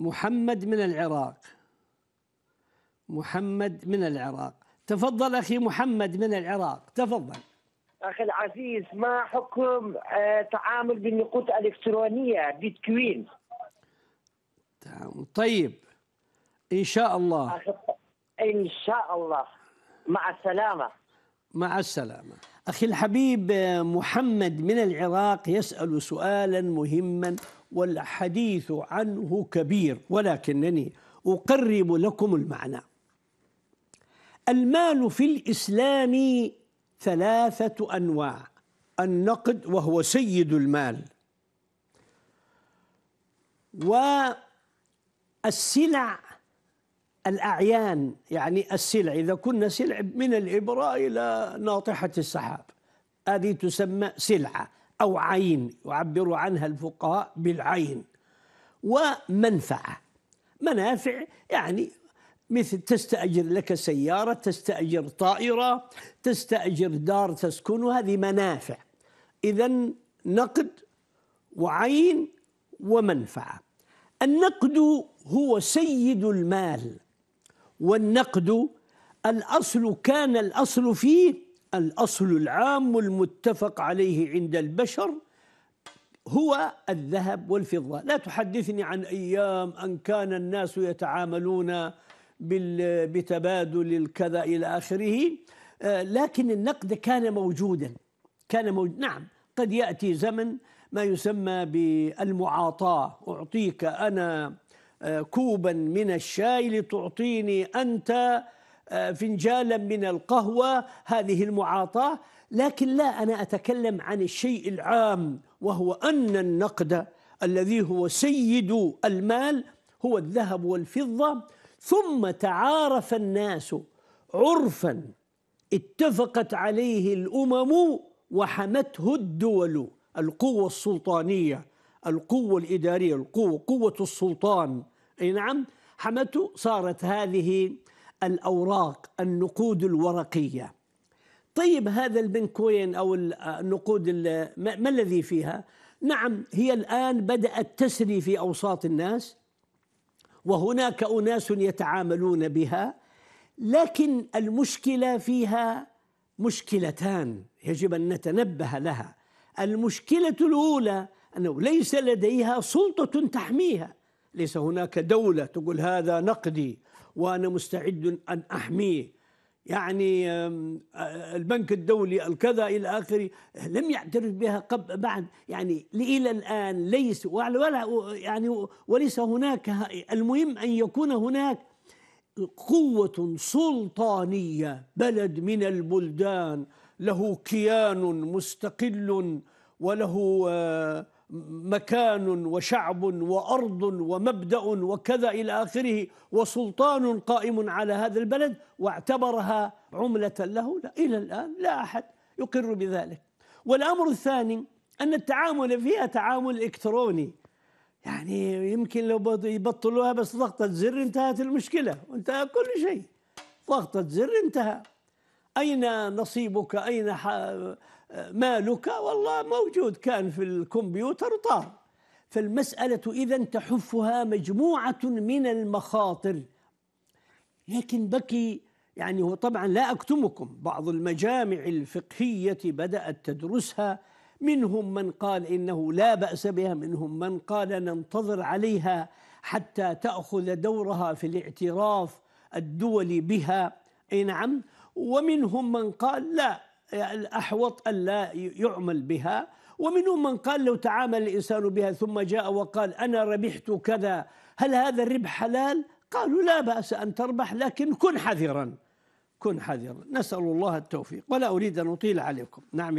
محمد من العراق محمد من العراق تفضل أخي محمد من العراق تفضل أخي العزيز ما حكم آه، تعامل بالنقود الإلكترونية بيتكوين طيب إن شاء الله إن شاء الله مع السلامة مع السلامة أخي الحبيب آه، محمد من العراق يسأل سؤالا مهما والحديث عنه كبير ولكنني أقرب لكم المعنى المال في الإسلام ثلاثة أنواع النقد وهو سيد المال والسلع الأعيان يعني السلع إذا كنا سلع من الإبرة إلى ناطحة السحاب هذه تسمى سلعة أو عين يعبر عنها الفقهاء بالعين ومنفعة منافع يعني مثل تستأجر لك سيارة تستأجر طائرة تستأجر دار تسكن هذه منافع إذا نقد وعين ومنفعة النقد هو سيد المال والنقد الأصل كان الأصل فيه الأصل العام المتفق عليه عند البشر هو الذهب والفضة لا تحدثني عن أيام أن كان الناس يتعاملون بتبادل الكذا إلى آخره آه، لكن النقد كان موجودا كان موجود نعم قد يأتي زمن ما يسمى بالمعاطاة أعطيك أنا آه، كوبا من الشاي لتعطيني أنت آه، فنجالا من القهوة هذه المعاطاة لكن لا أنا أتكلم عن الشيء العام وهو أن النقد الذي هو سيد المال هو الذهب والفضة ثم تعارف الناس عرفا اتفقت عليه الأمم وحمته الدول القوة السلطانية القوة الإدارية القوة قوة السلطان أي نعم حمته صارت هذه الأوراق النقود الورقية طيب هذا البنكوين أو النقود ما الذي فيها؟ نعم هي الآن بدأت تسري في أوساط الناس وهناك أناس يتعاملون بها لكن المشكلة فيها مشكلتان يجب أن نتنبه لها المشكلة الأولى أنه ليس لديها سلطة تحميها ليس هناك دولة تقول هذا نقدي وأنا مستعد أن أحميه يعني البنك الدولي الكذا الى اخره لم يعترف بها قبل بعد يعني الى الان ليس ولا يعني وليس هناك المهم ان يكون هناك قوه سلطانيه بلد من البلدان له كيان مستقل وله آه مكان وشعب وارض ومبدا وكذا الى اخره وسلطان قائم على هذا البلد واعتبرها عمله له لا الى الان لا احد يقر بذلك والامر الثاني ان التعامل فيها تعامل الكتروني يعني يمكن لو يبطلوها بس ضغطه زر انتهت المشكله وانتهى كل شيء ضغطه زر انتهى اين نصيبك اين مالك والله موجود كان في الكمبيوتر وطار فالمسألة إذا تحفها مجموعة من المخاطر لكن بكي يعني هو طبعا لا أكتمكم بعض المجامع الفقهية بدأت تدرسها منهم من قال إنه لا بأس بها منهم من قال ننتظر عليها حتى تأخذ دورها في الاعتراف الدولي بها أي نعم ومنهم من قال لا الأحوط ألا يعمل بها ومنهم من قال لو تعامل الإنسان بها ثم جاء وقال أنا ربحت كذا هل هذا الربح حلال؟ قالوا لا بأس أن تربح لكن كن حذرا كن حذرا نسأل الله التوفيق ولا أريد أن أطيل عليكم نعم